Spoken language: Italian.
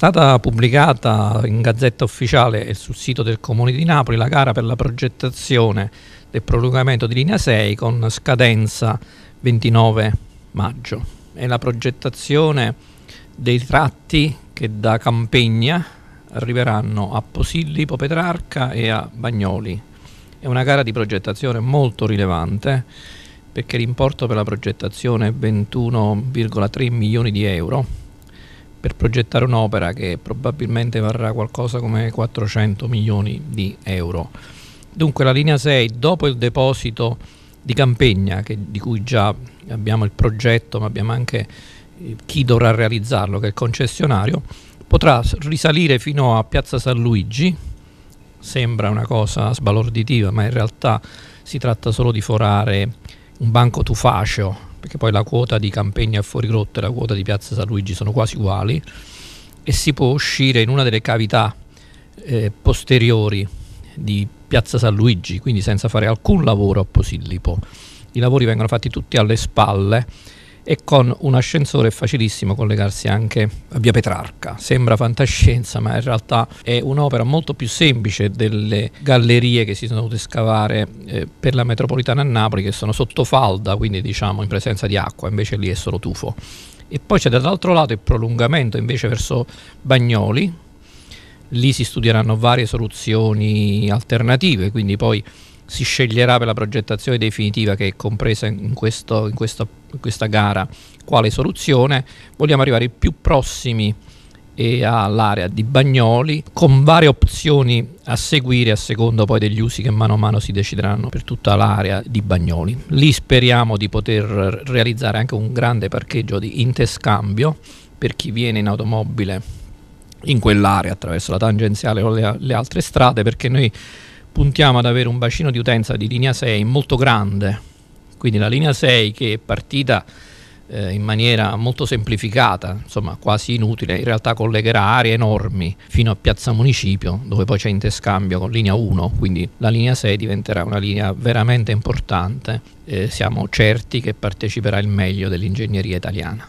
stata pubblicata in Gazzetta Ufficiale e sul sito del Comune di Napoli la gara per la progettazione del prolungamento di linea 6 con scadenza 29 maggio È la progettazione dei tratti che da Campegna arriveranno a Posillipo Petrarca e a Bagnoli. È una gara di progettazione molto rilevante perché l'importo per la progettazione è 21,3 milioni di euro per progettare un'opera che probabilmente varrà qualcosa come 400 milioni di euro. Dunque la linea 6, dopo il deposito di Campegna, che, di cui già abbiamo il progetto, ma abbiamo anche eh, chi dovrà realizzarlo, che è il concessionario, potrà risalire fino a Piazza San Luigi, sembra una cosa sbalorditiva, ma in realtà si tratta solo di forare un banco tufaceo perché poi la quota di Campegna e Fuorigrotta e la quota di Piazza San Luigi sono quasi uguali, e si può uscire in una delle cavità eh, posteriori di Piazza San Luigi, quindi senza fare alcun lavoro a Posillipo. I lavori vengono fatti tutti alle spalle e con un ascensore è facilissimo collegarsi anche a via Petrarca. Sembra fantascienza, ma in realtà è un'opera molto più semplice delle gallerie che si sono dovute scavare eh, per la metropolitana a Napoli, che sono sotto falda, quindi diciamo in presenza di acqua, invece lì è solo tufo. E poi c'è dall'altro lato il prolungamento invece verso Bagnoli, lì si studieranno varie soluzioni alternative, quindi poi si sceglierà per la progettazione definitiva che è compresa in, questo, in, questo, in questa gara quale soluzione, vogliamo arrivare più prossimi all'area di Bagnoli con varie opzioni a seguire a seconda poi degli usi che mano a mano si decideranno per tutta l'area di Bagnoli. Lì speriamo di poter realizzare anche un grande parcheggio di interscambio per chi viene in automobile in quell'area attraverso la tangenziale o le, le altre strade perché noi puntiamo ad avere un bacino di utenza di linea 6 molto grande, quindi la linea 6 che è partita eh, in maniera molto semplificata, insomma quasi inutile, in realtà collegherà aree enormi fino a Piazza Municipio, dove poi c'è interscambio con linea 1, quindi la linea 6 diventerà una linea veramente importante, eh, siamo certi che parteciperà il meglio dell'ingegneria italiana.